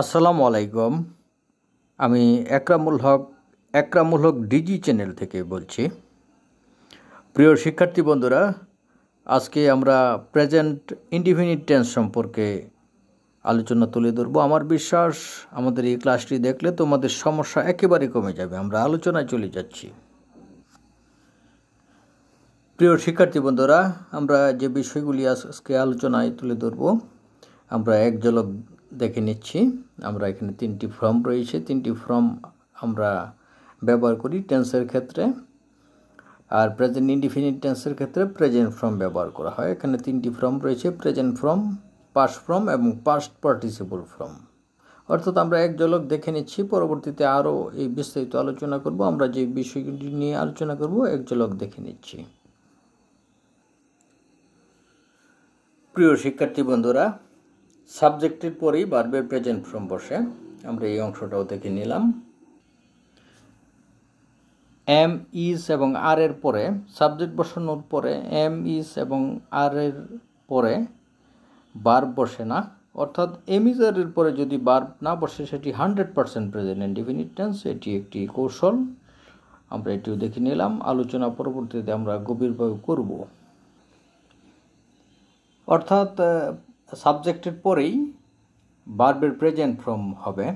আসসালামু আলাইকুম আমি একরামুল হক একরামুল হক ডিজি চ্যানেল থেকে বলছি প্রিয় শিক্ষার্থী বন্ধুরা আজকে আমরা প্রেজেন্ট ইন্ডিফিনিট টেন্স সম্পর্কে আলোচনা তুলে ধরবো আমার বিশ্বাস আমাদের এই ক্লাসটি দেখলে তোমাদের সমস্যা একেবারে কমে যাবে আমরা আলোচনায় চলে যাচ্ছি প্রিয় শিক্ষার্থী বন্ধুরা আমরা যে বিষয়গুলি আজকে আলোচনায় তুলে ধরবো আমরা এক জলক দেখে নিচ্ছি আমরা এখানে তিনটি ফর্ম রয়েছে তিনটি ফর্ম আমরা ব্যবহার করি টেন্সের ক্ষেত্রে আর প্রেজেন্ট ইনডিফিনিট টেন্সের ক্ষেত্রে প্রেজেন্ট ফর্ম ব্যবহার করা হয় এখানে তিনটি ফর্ম রয়েছে প্রেজেন্ট ফর্ম পাস্ট ফর্ম এবং পাস্ট পার্টিসিপল ফর্ম অর্থাৎ আমরা এক ঝলক দেখে নিচ্ছি পরবর্তীতে আরও এই বিস্তারিত আলোচনা করব আমরা যে বিষয়গুলি নিয়ে আলোচনা করব এক ঝলক দেখে নিচ্ছি প্রিয় শিক্ষার্থী বন্ধুরা সাবজেক্টের পরেই বার্বের প্রেজেন্ট ফর্ম বসে আমরা এই অংশটাও দেখে নিলাম এম ইস এবং আর এর পরে সাবজেক্ট বসানোর পরে এম ইস এবং আর এর পরে বার্ব বসে না অর্থাৎ এম ইস আর এর পরে যদি বার্ব না বসে সেটি hundred percent present indefinite tense এটি একটি কৌশল আমরা এটিও দেখে নিলাম আলোচনা পরবর্তীতে আমরা গভীরভাবে করব অর্থাৎ সাবজেক্টের পরেই বার্বের প্রেজেন্ট ফর্ম হবে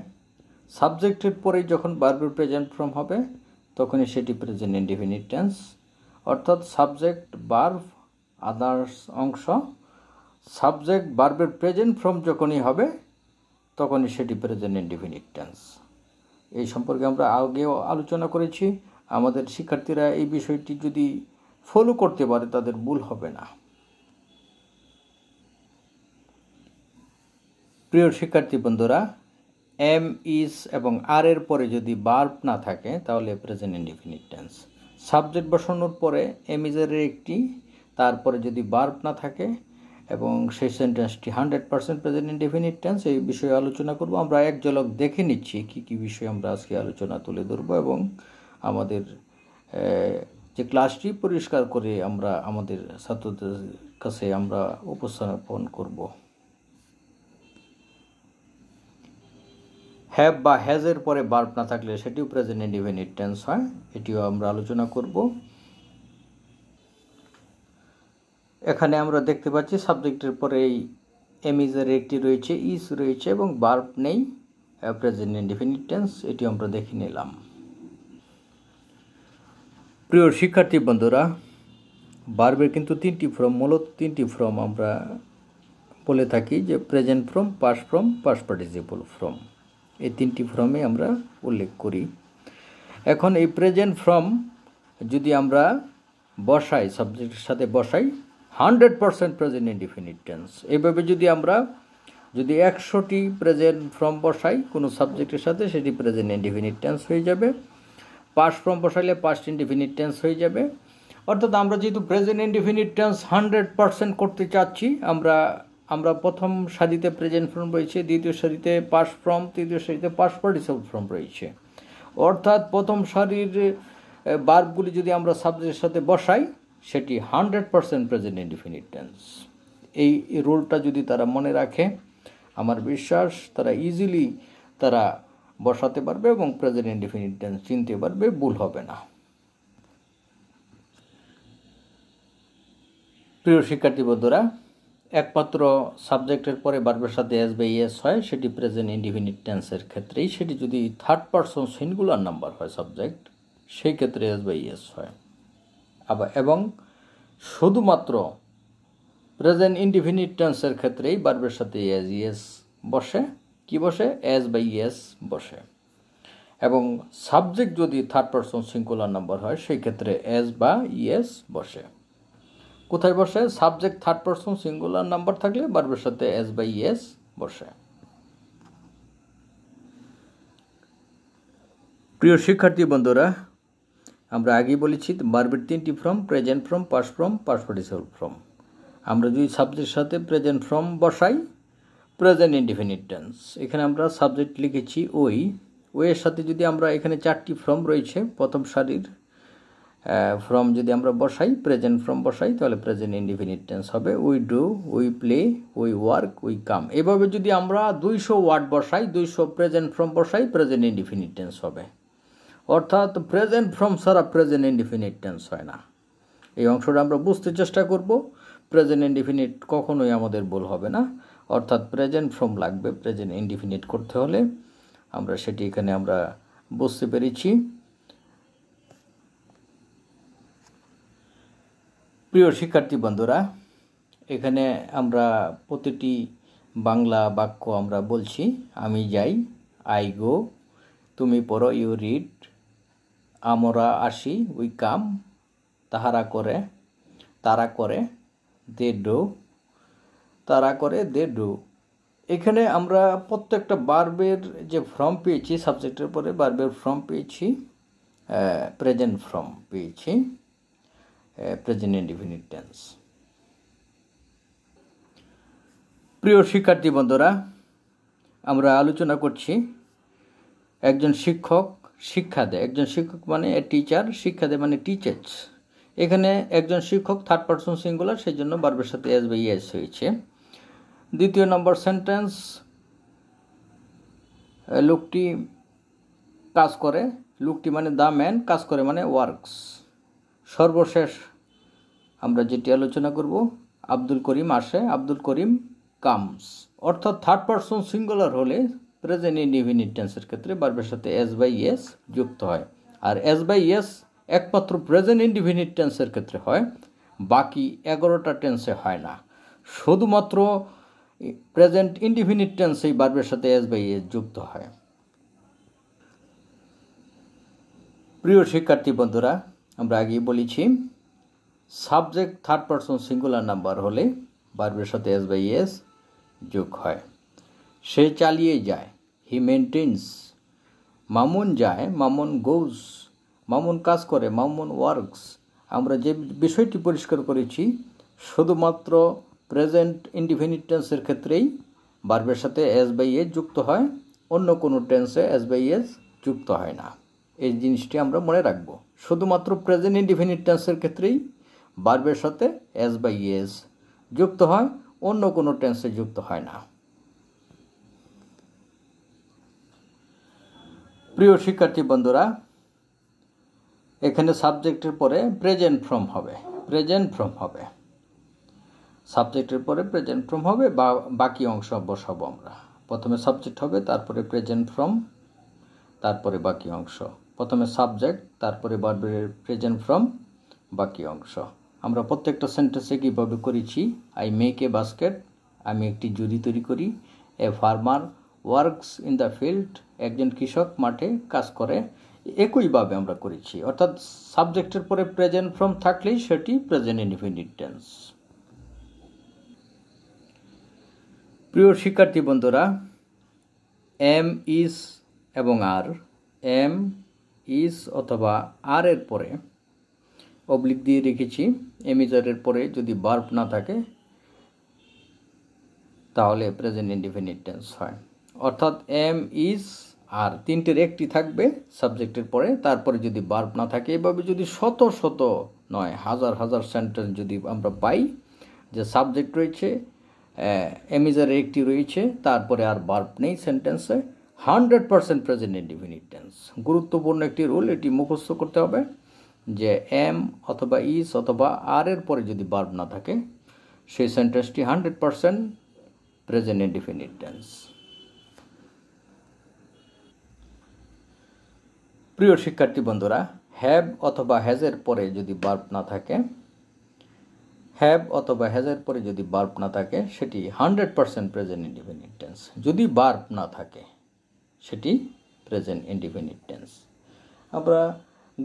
সাবজেক্টের পরেই যখন বার্বের প্রেজেন্ট ফর্ম হবে তখনই সেটি প্রেজেন্ট ইনডিফিনিট টেন্স অর্থাৎ সাবজেক্ট বার্ব আদার্স অংশ সাবজেক্ট বার্বের প্রেজেন্ট ফর্ম যখনই হবে তখনই সেটি প্রেজেন্ট ইনডিফিনিট টেন্স এই সম্পর্কে আমরা আগেও আলোচনা করেছি আমাদের শিক্ষার্থীরা এই বিষয়টি যদি ফলো করতে পারে তাদের ভুল হবে না প্রিয় শিক্ষার্থী বন্ধুরা এম ইস এবং আর এর পরে যদি বার্ব না থাকে তাহলে প্রেজেন্ট ইনডিফিনিট টেন্স সাবজেক্ট বসানোর পরে এম ইজারের একটি তারপরে যদি বার্ব না থাকে এবং সেই সেন্টেন্সটি hundred percent present indefinite tense এই বিষয়ে আলোচনা করব আমরা এক ঝলক দেখে নিচ্ছি কি কি বিষয়ে আমরা আজকে আলোচনা তুলে ধরবো এবং আমাদের যে ক্লাসটি পরিষ্কার করে আমরা আমাদের ছাত্রদের কাছে আমরা উপস্থাপন করব হ্যাভ বা হ্যাজের পরে বার্ব না থাকলে সেটিও প্রেজেন্ট ইভেনিট টেন্স হয় এটিও আমরা আলোচনা করব এখানে আমরা দেখতে পাচ্ছি সাবজেক্টের পরে এই এমিজের একটি রয়েছে ইস রয়েছে এবং বার্ব নেই প্রেজেন্ট ইনডিফিনিট টেন্স এটি আমরা দেখে নিলাম প্রিয় শিক্ষার্থী বন্ধুরা বার্বের কিন্তু তিনটি ফর্ম মূলত তিনটি ফর্ম আমরা বলে থাকি যে present from past from past participle from এই তিনটি ফর্মে আমরা উল্লেখ করি এখন এই প্রেজেন্ট ফর্ম যদি আমরা বসাই সাবজেক্টের সাথে বসাই hundred percent present indefinite tense এইভাবে যদি আমরা যদি একশোটি প্রেজেন্ট ফর্ম বসাই কোনো সাবজেক্টের সাথে সেটি প্রেজেন্ট ইনডিফিনিট টেন্স হয়ে যাবে পাস্ট ফর্ম বসাইলে পাস্ট ইনডিফিনিট টেন্স হয়ে যাবে অর্থাৎ আমরা যেহেতু present indefinite tense hundred percent করতে চাচ্ছি আমরা আমরা প্রথম সারিতে প্রেজেন্ট ফর্ম রয়েছে দ্বিতীয় সারিতে পাস ফর্ম তৃতীয় সারিতে পাস পার্টিসিপল ফর্ম রয়েছে অর্থাৎ প্রথম সারির বার্বগুলি যদি আমরা সাবজেক্টের সাথে বসাই সেটি hundred percent present indefinite tense এই রোলটা যদি তারা মনে রাখে আমার বিশ্বাস তারা ইজিলি তারা বসাতে পারবে এবং প্রেজেন্ট ইনডিফিনিট টেন্স চিনতে পারবে ভুল হবে না প্রিয় শিক্ষার্থী বন্ধুরা একমাত্র সাবজেক্টের পরে বারবার সাথে এস বা এস হয় সেটি প্রেজেন্ট ইন্ডিভিনিট টেন্সের ক্ষেত্রেই সেটি যদি থার্ড পার্সন সিঙ্গুলার নাম্বার হয় সাবজেক্ট সেই ক্ষেত্রে এস বা এস হয় আবার এবং শুধুমাত্র প্রেজেন্ট ইন্ডিভিনিট টেন্সের ক্ষেত্রেই বার্বের সাথে এস ইএস বসে কি বসে এস বা ইএস বসে এবং সাবজেক্ট যদি থার্ড পার্সন সিঙ্গুলার নাম্বার হয় সেই ক্ষেত্রে এস বা ইএস বসে কোথায় বসে subject third person singular number থাকলে বার্বের সাথে এস বাই এস বসে প্রিয় শিক্ষার্থী বন্ধুরা আমরা আগেই বলেছি বার্বের তিনটি form present form past form past participle form আমরা যদি সাবজেক্টের সাথে প্রেজেন্ট ফর্ম বসাই প্রেজেন্ট ইনডিফিনিট টেন্স এখানে আমরা সাবজেক্ট লিখেছি ওই ওয়ের সাথে যদি আমরা এখানে চারটি ফর্ম রয়েছে প্রথম সারির ফ্রম যদি আমরা বসাই প্রেজেন্ট ফ্রম বসাই তাহলে প্রেজেন্ট ইন্ডিফিনিট টেন্স হবে we do we play we work we come এভাবে যদি আমরা দুইশো ওয়ার্ড বসাই দুইশো প্রেজেন্ট ফ্রম বসাই প্রেজেন্ট ইন্ডিফিনিট টেন্স হবে অর্থাৎ প্রেজেন্ট ফ্রম ছাড়া প্রেজেন্ট ইন্ডিফিনিট টেন্স হয় না এই অংশটা আমরা বুঝতে চেষ্টা করব প্রেজেন্ট ইন্ডিফিনিট কখনোই আমাদের ভুল হবে না অর্থাৎ প্রেজেন্ট ফ্রম লাগবে প্রেজেন্ট ইন্ডিফিনিট করতে হলে আমরা সেটি এখানে আমরা বুঝতে পেরেছি প্রিয় শিক্ষার্থী বন্ধুরা এখানে আমরা প্রতিটি বাংলা বাক্য আমরা বলছি আমি যাই আই গো তুমি পড়ো ইউ রিড আমরা আসি উই কাম তাহারা করে তারা করে দে ডো তারা করে দে ডো এখানে আমরা প্রত্যেকটা বার্বের যে ফর্ম পেয়েছি সাবজেক্টের পরে বার্বের ফর্ম পেয়েছি প্রেজেন্ট ফর্ম পেয়েছি প্রেজেন্ট ইভিনিট টেন্স প্রিয় শিক্ষার্থী বন্ধুরা আমরা আলোচনা করছি একজন শিক্ষক শিক্ষা দেয় একজন শিক্ষক মানে টিচার শিক্ষা দেয় মানে টিচার্স এখানে একজন শিক্ষক থার্ড পারসন সিঙ্গুলার সেই জন্য বারবার সাথে এস বা ইয়েস হয়েছে দ্বিতীয় নম্বর সেন্টেন্স লোকটি কাজ করে লোকটি মানে দ্য ম্যান কাজ করে মানে ওয়ার্কস সর্বশেষ আমরা যেটি আলোচনা করব আব্দুল করিম আসে আব্দুল করিম কামস অর্থাৎ থার্ড পার্সন সিঙ্গুলার হলে প্রেজেন্ট ইন্ডিভিনিট টেন্সের ক্ষেত্রে বার্বের সাথে এস বাই এস যুক্ত হয় আর এস বাই এস একমাত্র প্রেজেন্ট ইন্ডিভিনিট টেন্সের ক্ষেত্রে হয় বাকি এগারোটা টেন্সে হয় না শুধুমাত্র প্রেজেন্ট ইন্ডিফিনিট টেন্সেই বার্বের সাথে এস বাই এস যুক্ত হয় প্রিয় শিক্ষার্থী বন্ধুরা আমরা আগেই বলেছি subject third person singular number হলে বার্বের সাথে এস বাই এস যোগ হয় সে চালিয়ে যায় হি মেনটেন্স মামুন যায় মামুন গোজ মামুন কাজ করে মামুন ওয়ার্কস আমরা যে বিষয়টি পরিষ্কার করেছি শুধুমাত্র প্রেজেন্ট ইন্ডিফিনিট টেন্সের ক্ষেত্রেই বার্বের সাথে এস বাই এস যুক্ত হয় অন্য কোনো টেন্সে এস বাই এস যুক্ত হয় না এই জিনিসটি আমরা মনে রাখব শুধুমাত্র প্রেজেন্ট ইনডিফিনিট টেন্সের ক্ষেত্রেই বার্বের সাথে এস বা ইয়েস যুক্ত হয় অন্য কোনো টেন্সে যুক্ত হয় না প্রিয় শিক্ষার্থী বন্ধুরা এখানে সাবজেক্টের পরে প্রেজেন্ট ফর্ম হবে প্রেজেন্ট ফর্ম হবে সাবজেক্টের পরে প্রেজেন্ট ফর্ম হবে বা বাকি অংশ বসাবো আমরা প্রথমে সাবজেক্ট হবে তারপরে প্রেজেন্ট ফর্ম তারপরে বাকি অংশ প্রথমে সাবজেক্ট তারপরে বারবারের প্রেজেন্ট ফ্রম বাকি অংশ আমরা প্রত্যেকটা সেন্টেন্সে কীভাবে করেছি আই মেক এ বাস্কেট আমি একটি জুরি তৈরি করি a farmer works in the field একজন কৃষক মাঠে কাজ করে একইভাবে আমরা করেছি অর্থাৎ সাবজেক্টের পরে প্রেজেন্ট ফ্রম থাকলেই সেটি প্রেজেন্ট ইনফিনিট টেন্স প্রিয় শিক্ষার্থী বন্ধুরা এম ইস এবং আর এম ইস অথবা আর এর পরে অবলিক দিয়ে রেখেছি এমিজারের পরে যদি বার্ব না থাকে তাহলে প্রেজেন্ট ইন্ডিফিনিট হয় অর্থাৎ এম ইজ আর তিনটের একটি থাকবে সাবজেক্টের পরে তারপরে যদি বার্ব না থাকে এভাবে যদি শত শত নয় হাজার হাজার সেন্টেন্স যদি আমরা পাই যে সাবজেক্ট রয়েছে এমিজারের একটি রয়েছে তারপরে আর বার্ব নেই সেন্টেন্সে hundred percent present indefinite tense গুরুত্বপূর্ণ একটি রুল এটি মুখস্থ করতে হবে যে এম অথবা ইস অথবা আর এর পরে যদি বার্ব না থাকে সেই সেন্টেন্সটি hundred percent present indefinite tense প্রিয় শিক্ষার্থী বন্ধুরা হ্যাভ অথবা হ্যাজের পরে যদি বার্ব না থাকে হ্যাভ অথবা হ্যাজের পরে যদি বার্ব না থাকে সেটি hundred percent present indefinite tense যদি বার্ব না থাকে সেটি প্রেজেন্ট ইন্ডিফিনিট টেন্স আমরা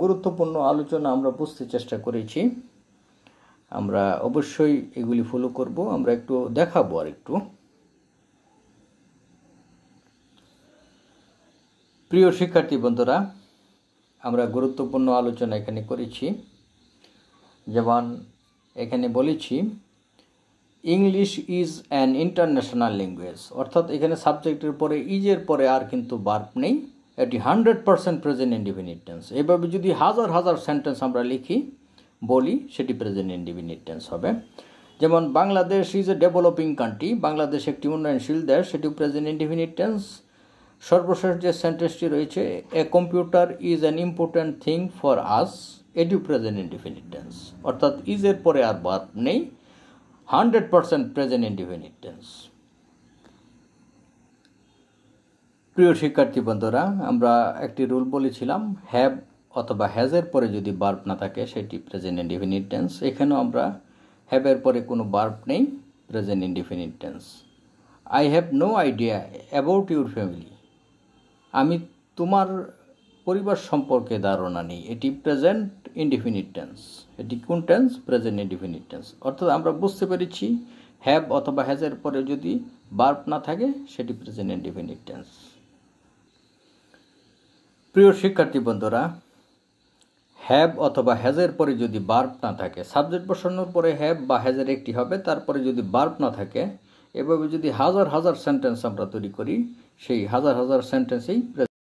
গুরুত্বপূর্ণ আলোচনা আমরা বুঝতে চেষ্টা করেছি আমরা অবশ্যই এগুলি ফলো করব আমরা একটু দেখাবো আর একটু প্রিয় শিক্ষার্থী বন্ধুরা আমরা গুরুত্বপূর্ণ আলোচনা এখানে করেছি যেমন এখানে বলেছি English is an international language অর্থাৎ এখানে সাবজেক্টের পরে ইজের পরে আর কিন্তু বার্প নেই এটি hundred percent present indefinite tense এভাবে যদি হাজার হাজার সেন্টেন্স আমরা লিখি বলি সেটি প্রেজেন্ট ইন্ডিফিনিট টেন্স হবে যেমন Bangladesh is a developing country Bangladesh একটি উন্নয়নশীল দেশ সেটি প্রেজেন্ট ইন্ডিফিনিট টেন্স সর্বশেষ যে সেন্টেন্সটি রয়েছে a computer is an important thing for us এটিও প্রেজেন্ট ইন্ডিফিনিট অর্থাৎ ইজের পরে আর বার্প নেই hundred percent present indefinite tense প্রিয় শিক্ষার্থী বন্ধুরা আমরা একটি রুল বলেছিলাম হ্যাব অথবা হ্যাজের পরে যদি বার্ব না থাকে সেটি প্রেজেন্ট ইন্ডিফিনিট টেন্স এখানেও আমরা হ্যাবের পরে কোনো বার্ব নেই present indefinite tense I have no idea about your family আমি তোমার পরিবার সম্পর্কে ধারণা নেই এটি প্রেজেন্ট ইন্ডিফিনিট টেন্স কোন টেন্স প্রেজেন্ট ইনডিফিনিট টেন্স অর্থাৎ আমরা বুঝতে পেরেছি হ্যাভ অথবা হ্যাজের পরে যদি বার্ব না থাকে সেটি প্রেজেন্ট ইনডিফিনিট টেন্স প্রিয় শিক্ষার্থী বন্ধুরা হ্যাভ অথবা হ্যাজের পরে যদি বার্ব না থাকে সাবজেক্ট বসানোর পরে হ্যাভ বা হ্যাজের একটি হবে তারপরে যদি বার্ব না থাকে এভাবে যদি হাজার হাজার সেন্টেন্স আমরা তৈরি করি সেই হাজার হাজার সেন্টেন্সেই